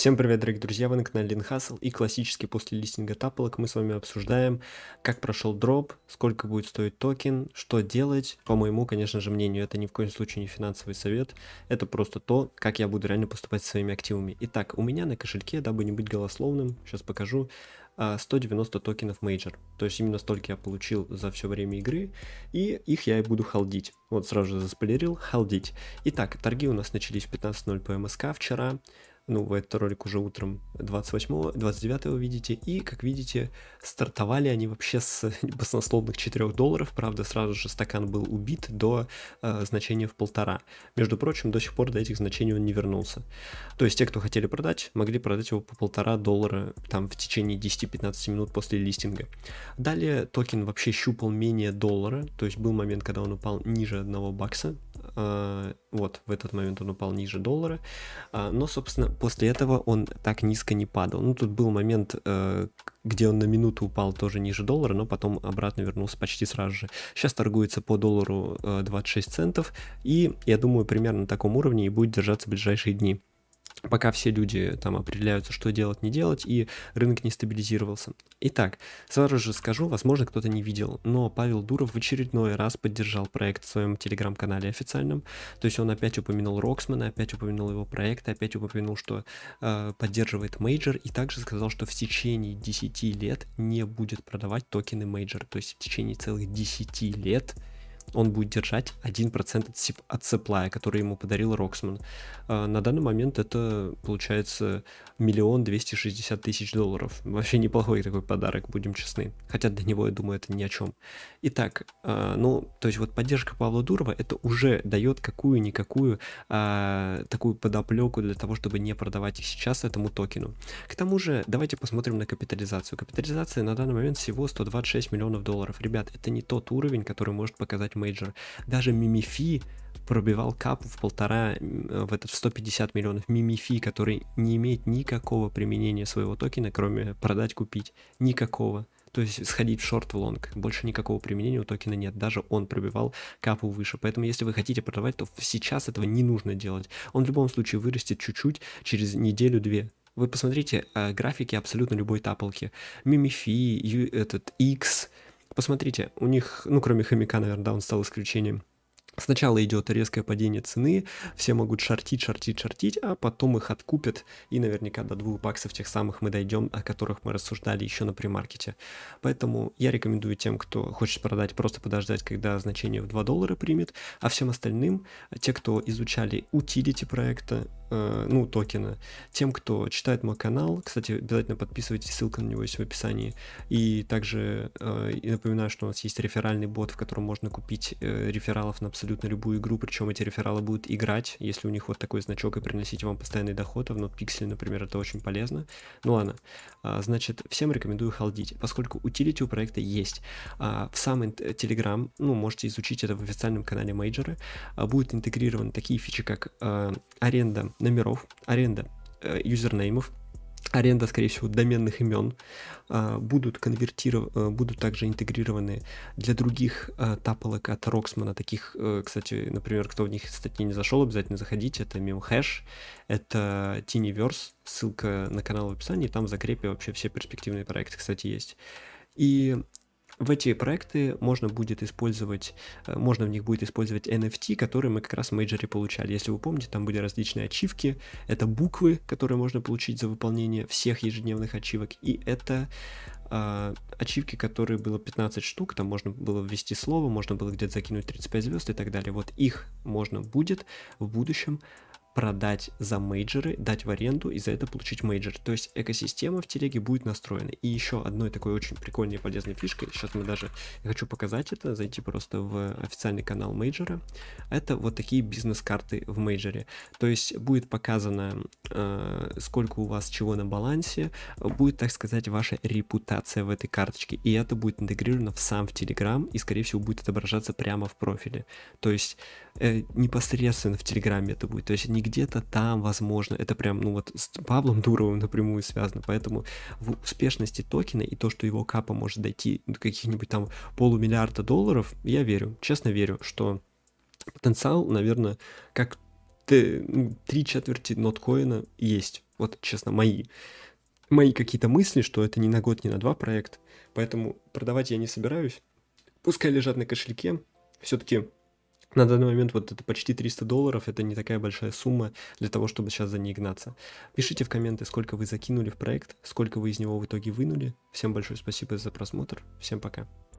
Всем привет, дорогие друзья, вы на канале Линхасл и классически после листинга тапалок мы с вами обсуждаем, как прошел дроп, сколько будет стоить токен, что делать. По моему, конечно же, мнению, это ни в коем случае не финансовый совет, это просто то, как я буду реально поступать со своими активами. Итак, у меня на кошельке, дабы не быть голословным, сейчас покажу, 190 а, токенов мейджор. То есть именно столько я получил за все время игры, и их я и буду халдить. Вот сразу же заспойлерил, халдить. Итак, торги у нас начались в 15.00 по МСК вчера ну, вы этот ролик уже утром 28-го, 29-го видите, и, как видите, стартовали они вообще с баснословных 4 долларов, правда, сразу же стакан был убит до э, значения в полтора. Между прочим, до сих пор до этих значений он не вернулся. То есть те, кто хотели продать, могли продать его по полтора доллара там в течение 10-15 минут после листинга. Далее токен вообще щупал менее доллара, то есть был момент, когда он упал ниже одного бакса, э, вот в этот момент он упал ниже доллара, э, но, собственно, после этого он так низко не падал. Ну, тут был момент, э, где он на минуту упал тоже ниже доллара, но потом обратно вернулся почти сразу же. Сейчас торгуется по доллару 26 э, центов, и я думаю, примерно на таком уровне и будет держаться в ближайшие дни пока все люди там определяются, что делать, не делать, и рынок не стабилизировался. Итак, сразу же скажу, возможно, кто-то не видел, но Павел Дуров в очередной раз поддержал проект в своем телеграм-канале официальном, то есть он опять упомянул Роксмана, опять упомянул его проект, опять упомянул, что э, поддерживает мейджор, и также сказал, что в течение 10 лет не будет продавать токены мейджор, то есть в течение целых 10 лет – он будет держать 1% от сеплая, который ему подарил Роксман. А, на данный момент это получается миллион двести шестьдесят тысяч долларов. Вообще неплохой такой подарок, будем честны. Хотя для него, я думаю, это ни о чем. Итак, а, ну, то есть вот поддержка Павла Дурова, это уже дает какую-никакую а, такую подоплеку для того, чтобы не продавать их сейчас этому токену. К тому же, давайте посмотрим на капитализацию. Капитализация на данный момент всего 126 миллионов долларов. Ребят, это не тот уровень, который может показать мейджор. Даже Мимифи пробивал капу в полтора, в этот в 150 миллионов. Мимифи, который не имеет никакого применения своего токена, кроме продать, купить. Никакого. То есть сходить в шорт в лонг. Больше никакого применения у токена нет. Даже он пробивал капу выше. Поэтому если вы хотите продавать, то сейчас этого не нужно делать. Он в любом случае вырастет чуть-чуть через неделю-две. Вы посмотрите э, графики абсолютно любой таполки. Мимифи, этот X, Посмотрите, у них, ну кроме хомяка, наверное, да, он стал исключением. Сначала идет резкое падение цены, все могут шортить, шортить, шортить, а потом их откупят, и наверняка до двух баксов тех самых мы дойдем, о которых мы рассуждали еще на премаркете. Поэтому я рекомендую тем, кто хочет продать, просто подождать, когда значение в 2 доллара примет, а всем остальным, те, кто изучали утилити проекта, Э, ну, токена. Тем, кто читает мой канал, кстати, обязательно подписывайтесь, ссылка на него есть в описании. И также э, и напоминаю, что у нас есть реферальный бот, в котором можно купить э, рефералов на абсолютно любую игру, причем эти рефералы будут играть, если у них вот такой значок и приносить вам постоянный доход, а в NotPixel, например, это очень полезно. Ну ладно, а, значит, всем рекомендую халдить, поскольку утилити у проекта есть. А, в самый Telegram, ну, можете изучить это в официальном канале Мейджора, будут интегрированы такие фичи, как аренда номеров, аренда э, юзернеймов, аренда, скорее всего, доменных имен э, будут конвертированы, э, будут также интегрированы для других э, тапалок от Роксмана, таких, э, кстати, например, кто в них, кстати, не зашел, обязательно заходите, это MemHash, это Tiniverse, ссылка на канал в описании, там в закрепе вообще все перспективные проекты, кстати, есть. И в эти проекты можно будет использовать, э, можно в них будет использовать NFT, которые мы как раз в мейджоре получали. Если вы помните, там были различные ачивки, это буквы, которые можно получить за выполнение всех ежедневных ачивок, и это э, ачивки, которые было 15 штук, там можно было ввести слово, можно было где-то закинуть 35 звезд и так далее. Вот их можно будет в будущем продать за мейджеры, дать в аренду и за это получить мейджор. То есть экосистема в телеге будет настроена. И еще одной такой очень прикольной и полезной фишкой, сейчас мы даже я хочу показать это, зайти просто в официальный канал мейджера, это вот такие бизнес-карты в мейджере. То есть будет показано, э, сколько у вас чего на балансе, будет, так сказать, ваша репутация в этой карточке. И это будет интегрировано в сам в телеграм и, скорее всего, будет отображаться прямо в профиле. То есть э, непосредственно в Телеграме это будет. То есть не не где-то там, возможно. Это прям, ну вот, с Павлом Дуровым напрямую связано. Поэтому в успешности токена и то, что его капа может дойти до каких-нибудь там полумиллиарда долларов, я верю, честно верю, что потенциал, наверное, как ну, три четверти ноткоина есть. Вот, честно, мои мои какие-то мысли, что это не на год, не на два проект, поэтому продавать я не собираюсь. Пускай лежат на кошельке, все-таки на данный момент вот это почти 300 долларов, это не такая большая сумма для того, чтобы сейчас за ней гнаться. Пишите в комменты, сколько вы закинули в проект, сколько вы из него в итоге вынули. Всем большое спасибо за просмотр, всем пока.